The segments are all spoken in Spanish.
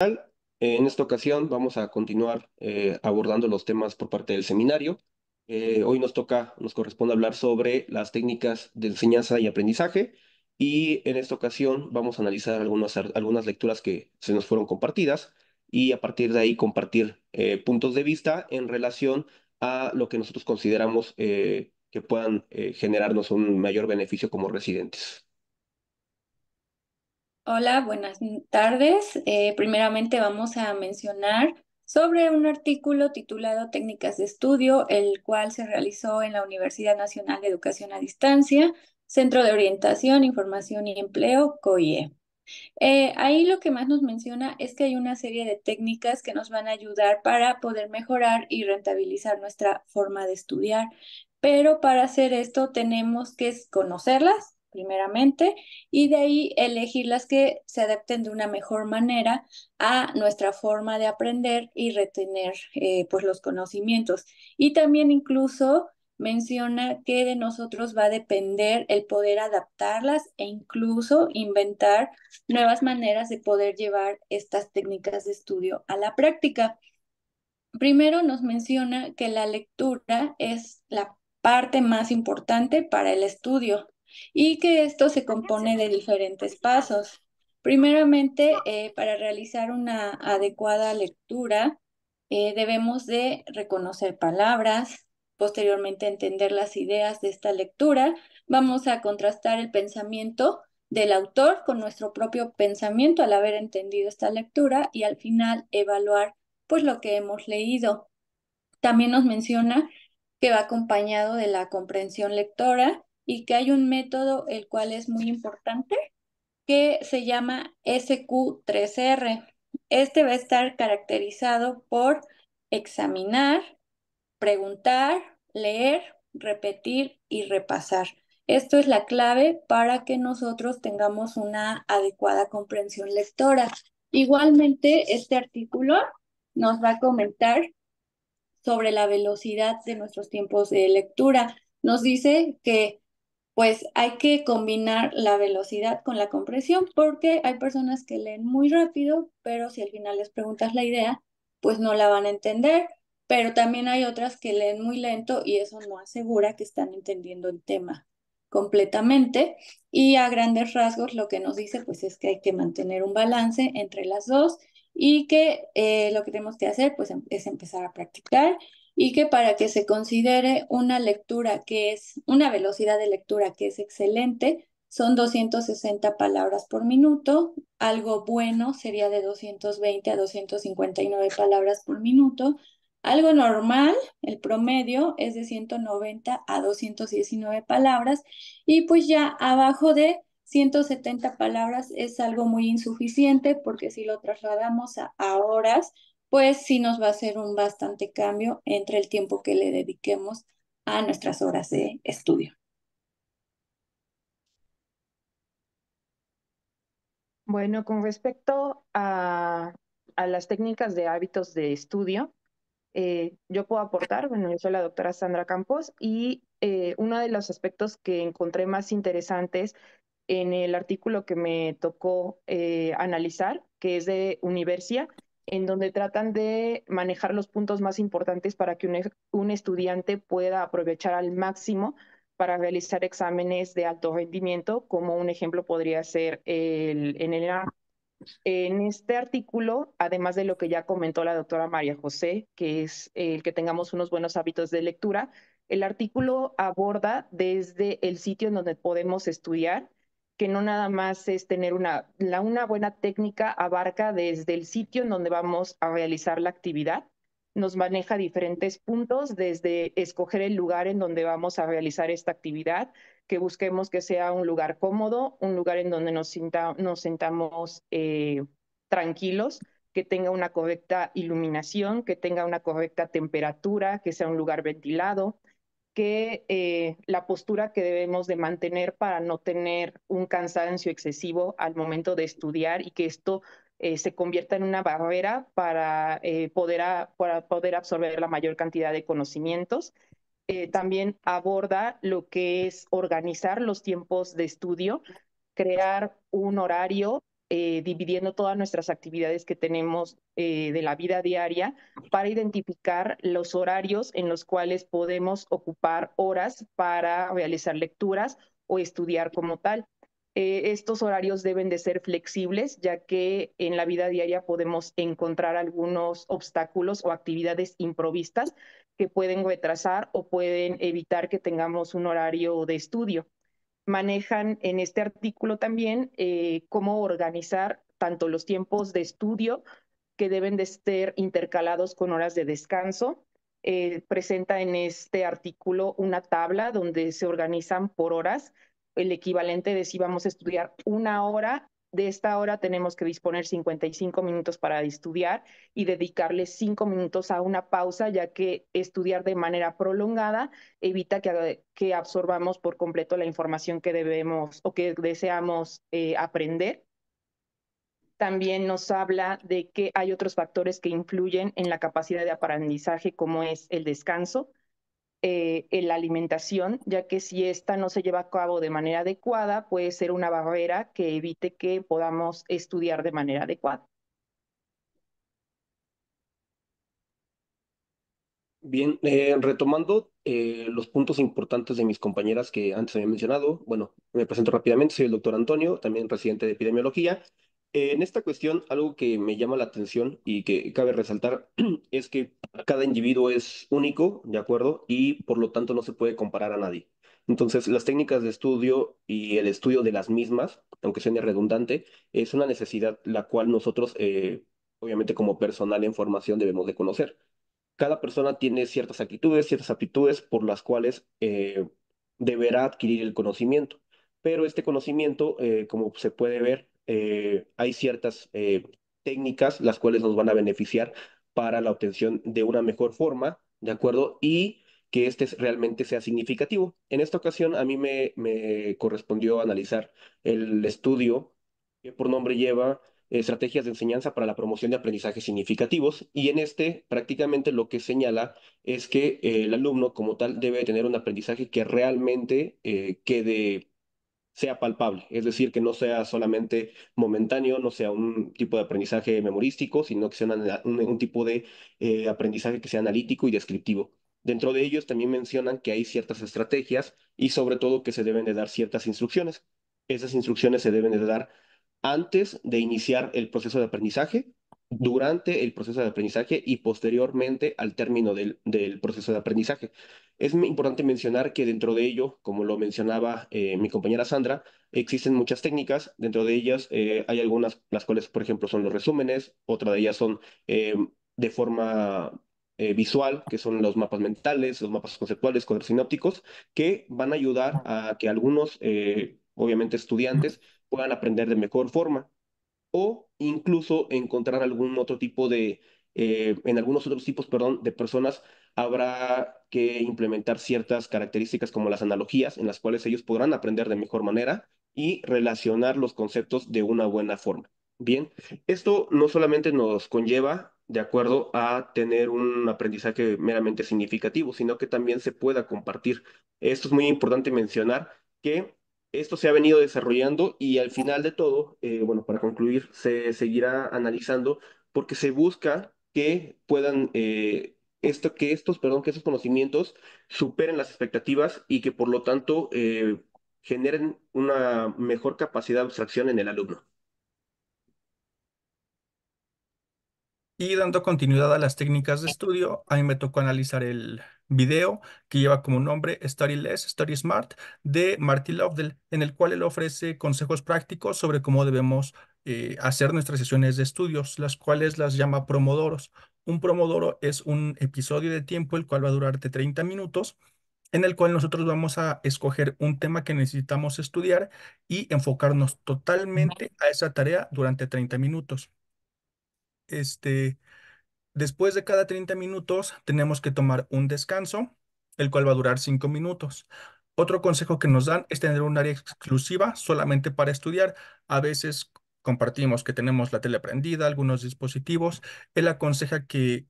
Eh, en esta ocasión vamos a continuar eh, abordando los temas por parte del seminario. Eh, hoy nos toca, nos corresponde hablar sobre las técnicas de enseñanza y aprendizaje y en esta ocasión vamos a analizar algunas, algunas lecturas que se nos fueron compartidas y a partir de ahí compartir puntos de vista en relación a lo que nosotros consideramos que puedan generarnos un mayor beneficio como residentes. Hola, buenas tardes. Eh, primeramente vamos a mencionar sobre un artículo titulado Técnicas de Estudio, el cual se realizó en la Universidad Nacional de Educación a Distancia, Centro de Orientación, Información y Empleo, COIE. Eh, ahí lo que más nos menciona es que hay una serie de técnicas que nos van a ayudar para poder mejorar y rentabilizar nuestra forma de estudiar, pero para hacer esto tenemos que conocerlas, primeramente y de ahí elegir las que se adapten de una mejor manera a nuestra forma de aprender y retener eh, pues los conocimientos. Y también incluso menciona que de nosotros va a depender el poder adaptarlas e incluso inventar nuevas maneras de poder llevar estas técnicas de estudio a la práctica. Primero nos menciona que la lectura es la parte más importante para el estudio y que esto se compone de diferentes pasos. Primeramente, eh, para realizar una adecuada lectura, eh, debemos de reconocer palabras, posteriormente entender las ideas de esta lectura. Vamos a contrastar el pensamiento del autor con nuestro propio pensamiento al haber entendido esta lectura y al final evaluar pues lo que hemos leído. También nos menciona que va acompañado de la comprensión lectora y que hay un método el cual es muy importante que se llama SQ3R. Este va a estar caracterizado por examinar, preguntar, leer, repetir y repasar. Esto es la clave para que nosotros tengamos una adecuada comprensión lectora. Igualmente, este artículo nos va a comentar sobre la velocidad de nuestros tiempos de lectura. Nos dice que pues hay que combinar la velocidad con la compresión, porque hay personas que leen muy rápido, pero si al final les preguntas la idea, pues no la van a entender, pero también hay otras que leen muy lento y eso no asegura que están entendiendo el tema completamente. Y a grandes rasgos lo que nos dice pues es que hay que mantener un balance entre las dos y que eh, lo que tenemos que hacer pues em, es empezar a practicar y que para que se considere una lectura que es, una velocidad de lectura que es excelente, son 260 palabras por minuto, algo bueno sería de 220 a 259 palabras por minuto, algo normal, el promedio es de 190 a 219 palabras y pues ya abajo de 170 palabras es algo muy insuficiente porque si lo trasladamos a, horas, pues sí nos va a hacer un bastante cambio entre el tiempo que le dediquemos a nuestras horas de estudio. Bueno, con respecto a, las técnicas de hábitos de estudio, eh, yo puedo aportar, bueno, yo soy la doctora Sandra Campos y eh, uno de los aspectos que encontré más interesantes en el artículo que me tocó eh, analizar, que es de Universia, en donde tratan de manejar los puntos más importantes para que un, estudiante pueda aprovechar al máximo para realizar exámenes de alto rendimiento, como un ejemplo podría ser el, en el en este artículo, además de lo que ya comentó la doctora María José, que es el que tengamos unos buenos hábitos de lectura, el artículo aborda desde el sitio en donde podemos estudiar que no nada más es tener una, una buena técnica abarca desde el sitio en donde vamos a realizar la actividad, nos maneja diferentes puntos desde escoger el lugar en donde vamos a realizar esta actividad, que busquemos que sea un lugar cómodo, un lugar en donde nos, sentamos eh, tranquilos, que tenga una correcta iluminación, que tenga una correcta temperatura, que sea un lugar ventilado, que eh, la postura que debemos de mantener para no tener un cansancio excesivo al momento de estudiar y que esto eh, se convierta en una barrera para, eh, poder para poder absorber la mayor cantidad de conocimientos. también aborda lo que es organizar los tiempos de estudio, crear un horario eh, dividiendo todas nuestras actividades que tenemos eh, de la vida diaria para identificar los horarios en los cuales podemos ocupar horas para realizar lecturas o estudiar como tal. Eh, estos horarios deben de ser flexibles, ya que en la vida diaria podemos encontrar algunos obstáculos o actividades improvistas que pueden retrasar o pueden evitar que tengamos un horario de estudio manejan en este artículo también eh, cómo organizar tanto los tiempos de estudio que deben de ser intercalados con horas de descanso. Eh, presenta en este artículo una tabla donde se organizan por horas el equivalente de si vamos a estudiar una hora de esta hora tenemos que disponer 55 minutos para estudiar y dedicarle 5 minutos a una pausa, ya que estudiar de manera prolongada evita que, que absorbamos por completo la información que debemos o que deseamos eh, aprender. También nos habla de que hay otros factores que influyen en la capacidad de aprendizaje, como es el descanso, eh, en la alimentación, ya que si esta no se lleva a cabo de manera adecuada, puede ser una barrera que evite que podamos estudiar de manera adecuada. Bien, eh, retomando eh, los puntos importantes de mis compañeras que antes había mencionado, bueno, me presento rápidamente, soy el doctor Antonio, también residente de epidemiología, eh, en esta cuestión, algo que me llama la atención y que cabe resaltar es que cada individuo es único, ¿de acuerdo? Y por lo tanto no se puede comparar a nadie. Entonces, las técnicas de estudio y el estudio de las mismas, aunque sean redundante, es una necesidad la cual nosotros, eh, obviamente como personal en formación, debemos de conocer. Cada persona tiene ciertas actitudes, ciertas aptitudes por las cuales eh, deberá adquirir el conocimiento. Pero este conocimiento, como se puede ver, eh, hay ciertas eh, técnicas las cuales nos van a beneficiar para la obtención de una mejor forma, ¿de acuerdo? Y que este realmente sea significativo. En esta ocasión a mí me, correspondió analizar el estudio que por nombre lleva eh, estrategias de enseñanza para la promoción de aprendizajes significativos y en este prácticamente lo que señala es que el alumno como tal debe tener un aprendizaje que realmente quede sea palpable, es decir, que no sea solamente momentáneo, no sea un tipo de aprendizaje memorístico, sino que sea un, tipo de eh, aprendizaje que sea analítico y descriptivo. Dentro de ellos también mencionan que hay ciertas estrategias y sobre todo que se deben de dar ciertas instrucciones. Esas instrucciones se deben de dar antes de iniciar el proceso de aprendizaje, durante el proceso de aprendizaje y posteriormente al término del, del proceso de aprendizaje. Es importante mencionar que dentro de ello, como lo mencionaba eh, mi compañera Sandra, existen muchas técnicas. Dentro de ellas eh, hay algunas, las cuales, por ejemplo, son los resúmenes, otra de ellas son eh, de forma visual, que son los mapas mentales, los mapas conceptuales, los sinópticos, que van a ayudar a que algunos, obviamente, estudiantes puedan aprender de mejor forma o incluso encontrar algún otro tipo de eh, en algunos otros tipos, perdón, de personas habrá que implementar ciertas características como las analogías, en las cuales ellos podrán aprender de mejor manera y relacionar los conceptos de una buena forma. Bien, esto no solamente nos conlleva de acuerdo a tener un aprendizaje meramente significativo, sino que también se pueda compartir. Esto es muy importante mencionar que esto se ha venido desarrollando y al final de todo, eh, bueno, para concluir, se seguirá analizando porque se busca que puedan, eh, esto, que estos, perdón, que esos conocimientos superen las expectativas y que por lo tanto eh, generen una mejor capacidad de abstracción en el alumno. Y dando continuidad a las técnicas de estudio, a mí me tocó analizar el video que lleva como nombre Study Less, Study Smart de Marty Lovdell, en el cual él ofrece consejos prácticos sobre cómo debemos eh, hacer nuestras sesiones de estudios, las cuales las llama promodoros. Un promodoro es un episodio de tiempo el cual va a de 30 minutos en el cual nosotros vamos a escoger un tema que necesitamos estudiar y enfocarnos totalmente a esa tarea durante 30 minutos. Este, después de cada 30 minutos tenemos que tomar un descanso, el cual va a durar 5 minutos. Otro consejo que nos dan es tener un área exclusiva solamente para estudiar. A veces compartimos que tenemos la tele prendida, algunos dispositivos, él aconseja que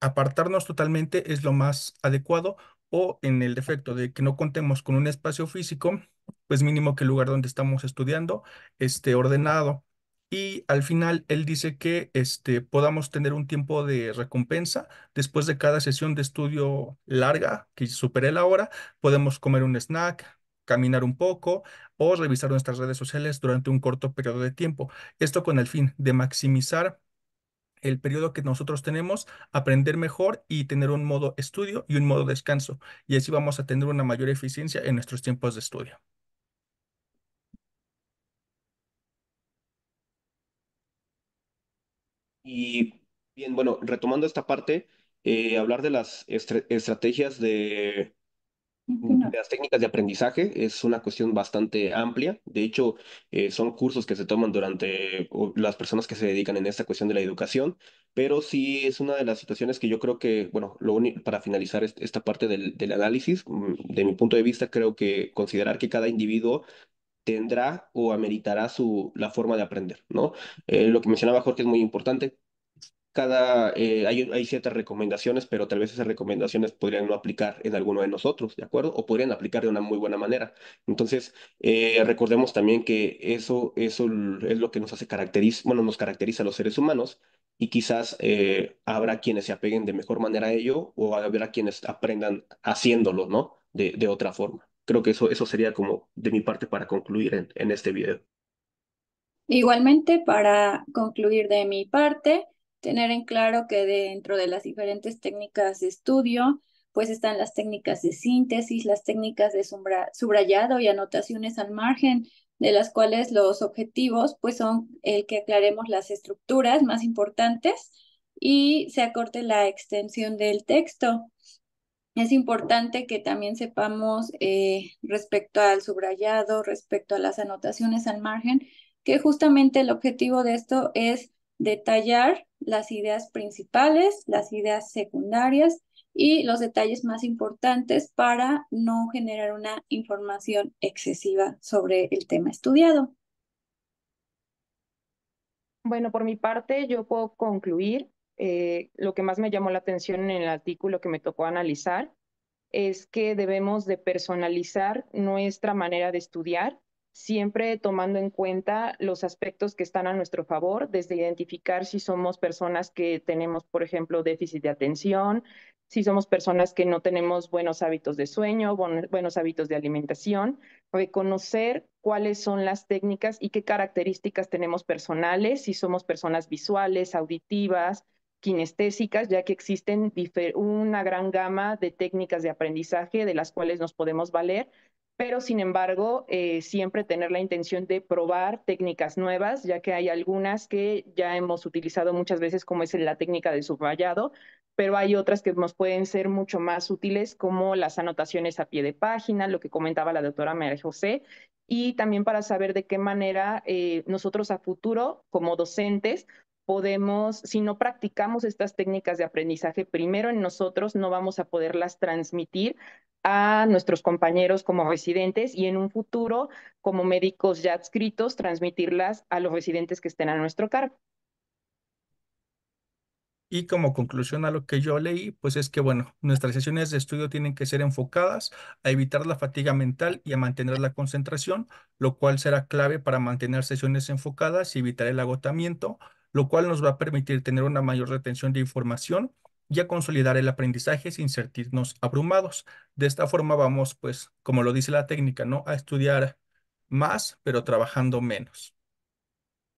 apartarnos totalmente es lo más adecuado o en el defecto de que no contemos con un espacio físico, pues mínimo que el lugar donde estamos estudiando esté ordenado. Y al final él dice que este, podamos tener un tiempo de recompensa. Después de cada sesión de estudio larga que supere la hora, podemos comer un snack, caminar un poco o revisar nuestras redes sociales durante un corto periodo de tiempo. Esto con el fin de maximizar el periodo que nosotros tenemos, aprender mejor y tener un modo estudio y un modo descanso. Y así vamos a tener una mayor eficiencia en nuestros tiempos de estudio. Y bien, bueno, retomando esta parte, eh, hablar de las estrategias de las técnicas de aprendizaje es una cuestión bastante amplia. De hecho, eh, son cursos que se toman durante las personas que se dedican en esta cuestión de la educación, pero sí es una de las situaciones que yo creo que, bueno, para finalizar esta parte del, análisis, mm, de mi punto de vista, creo que considerar que cada individuo tendrá o ameritará su, la forma de aprender, ¿no? Eh, lo que mencionaba Jorge es muy importante cada, eh, hay, hay, ciertas recomendaciones, pero tal vez esas recomendaciones podrían no aplicar en alguno de nosotros, ¿de acuerdo? O podrían aplicar de una muy buena manera. Entonces, eh, recordemos también que eso, es lo que nos hace caracteriza, bueno, nos caracteriza a los seres humanos y quizás eh, habrá quienes se apeguen de mejor manera a ello o habrá quienes aprendan haciéndolo, ¿no? De, otra forma. Creo que eso, eso sería como de mi parte para concluir en, en este video. Igualmente, para concluir de mi parte, tener en claro que dentro de las diferentes técnicas de estudio, pues están las técnicas de síntesis, las técnicas de subrayado y anotaciones al margen, de las cuales los objetivos pues son el que aclaremos las estructuras más importantes y se acorte la extensión del texto. Es importante que también sepamos eh, respecto al subrayado, respecto a las anotaciones al margen, que justamente el objetivo de esto es detallar las ideas principales, las ideas secundarias y los detalles más importantes para no generar una información excesiva sobre el tema estudiado. Bueno, por mi parte, yo puedo concluir. Eh, lo que más me llamó la atención en el artículo que me tocó analizar es que debemos de personalizar nuestra manera de estudiar siempre tomando en cuenta los aspectos que están a nuestro favor, desde identificar si somos personas que tenemos, por ejemplo, déficit de atención, si somos personas que no tenemos buenos hábitos de sueño, buenos hábitos de alimentación, reconocer cuáles son las técnicas y qué características tenemos personales, si somos personas visuales, auditivas, kinestésicas, ya que existen una gran gama de técnicas de aprendizaje de las cuales nos podemos valer pero sin embargo eh, siempre tener la intención de probar técnicas nuevas, ya que hay algunas que ya hemos utilizado muchas veces, como es la técnica de subrayado, pero hay otras que nos pueden ser mucho más útiles, como las anotaciones a pie de página, lo que comentaba la doctora María José, y también para saber de qué manera eh, nosotros a futuro, como docentes, podemos, si no practicamos estas técnicas de aprendizaje primero en nosotros, no vamos a poderlas transmitir a nuestros compañeros como residentes y en un futuro, como médicos ya adscritos, transmitirlas a los residentes que estén a nuestro cargo. Y como conclusión a lo que yo leí, pues es que, bueno, nuestras sesiones de estudio tienen que ser enfocadas a evitar la fatiga mental y a mantener la concentración, lo cual será clave para mantener sesiones enfocadas y evitar el agotamiento, lo cual nos va a permitir tener una mayor retención de información y a consolidar el aprendizaje sin sentirnos abrumados. De esta forma vamos, pues, como lo dice la técnica, ¿no? A estudiar más, pero trabajando menos.